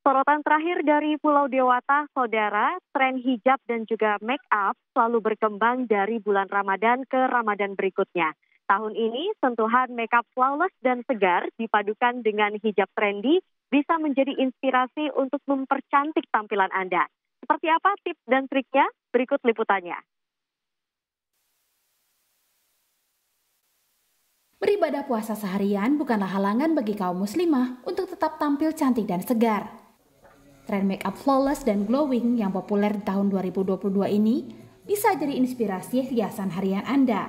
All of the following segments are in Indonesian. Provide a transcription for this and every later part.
Sorotan terakhir dari Pulau Dewata, Saudara, tren hijab dan juga make up selalu berkembang dari bulan Ramadan ke Ramadan berikutnya. Tahun ini, sentuhan make up flawless dan segar dipadukan dengan hijab trendy bisa menjadi inspirasi untuk mempercantik tampilan Anda. Seperti apa tips dan triknya? Berikut liputannya. Beribadah puasa seharian bukanlah halangan bagi kaum muslimah untuk tetap tampil cantik dan segar. Tren makeup flawless dan glowing yang populer di tahun 2022 ini bisa jadi inspirasi hiasan harian Anda.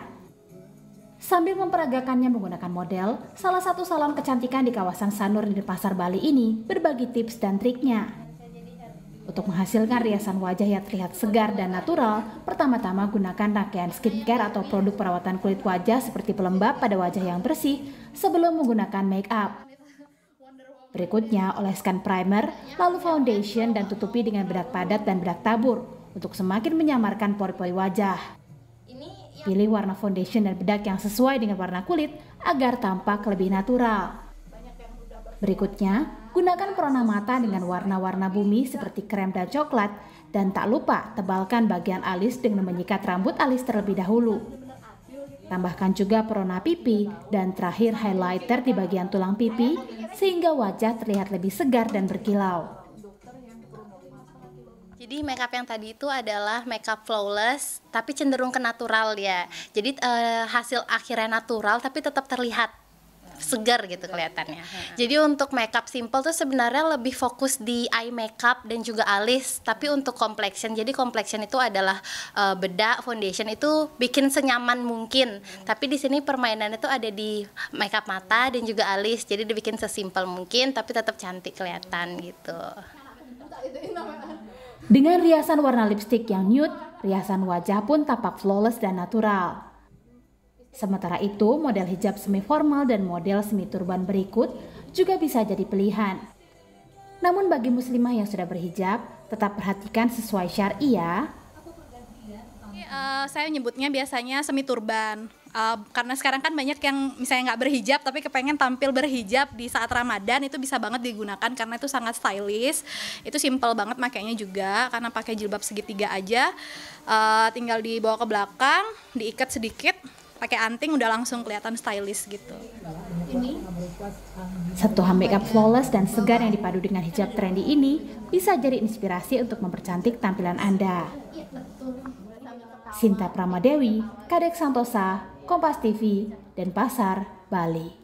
Sambil memperagakannya menggunakan model, salah satu salon kecantikan di kawasan Sanur di Pasar Bali ini berbagi tips dan triknya. Untuk menghasilkan riasan wajah yang terlihat segar dan natural, pertama-tama gunakan rangkaian skincare atau produk perawatan kulit wajah seperti pelembab pada wajah yang bersih sebelum menggunakan make up. Berikutnya, oleskan primer, lalu foundation dan tutupi dengan bedak padat dan bedak tabur untuk semakin menyamarkan pori-pori wajah. Pilih warna foundation dan bedak yang sesuai dengan warna kulit agar tampak lebih natural. Berikutnya, gunakan perona mata dengan warna-warna bumi seperti krem dan coklat dan tak lupa tebalkan bagian alis dengan menyikat rambut alis terlebih dahulu. Tambahkan juga perona pipi dan terakhir highlighter di bagian tulang pipi sehingga wajah terlihat lebih segar dan berkilau. Jadi makeup yang tadi itu adalah makeup flawless tapi cenderung ke natural ya. Jadi uh, hasil akhirnya natural tapi tetap terlihat segar gitu kelihatannya. Iya. Jadi untuk makeup simple tuh sebenarnya lebih fokus di eye makeup dan juga alis, tapi hmm. untuk complexion. Jadi complexion itu adalah uh, eh, bedak, foundation itu bikin senyaman mungkin. Hmm. Tapi di sini permainannya tuh ada di makeup mata dan juga alis. Jadi dibikin sesimpel mungkin tapi tetap cantik kelihatan gitu. Dengan riasan warna lipstick yang nude, riasan wajah pun tampak flawless dan natural. Sementara itu, model hijab semi formal dan model semi turban berikut juga bisa jadi pilihan. Namun bagi muslimah yang sudah berhijab, tetap perhatikan sesuai syariah. Ya. Eh, uh, saya menyebutnya biasanya semi turban uh, eh, karena sekarang kan banyak yang misalnya nggak berhijab tapi kepengen tampil berhijab di saat Ramadan itu bisa banget digunakan karena itu sangat stylish itu simple banget makanya juga karena pakai jilbab segitiga aja uh, tinggal dibawa ke belakang diikat sedikit pakai anting udah langsung kelihatan stylish gitu. Ini satu makeup flawless dan segar yang dipadu dengan hijab trendy ini bisa jadi inspirasi untuk mempercantik tampilan Anda. Sinta Pramadewi, Kadek Santosa, Kompas TV, dan Pasar, Bali.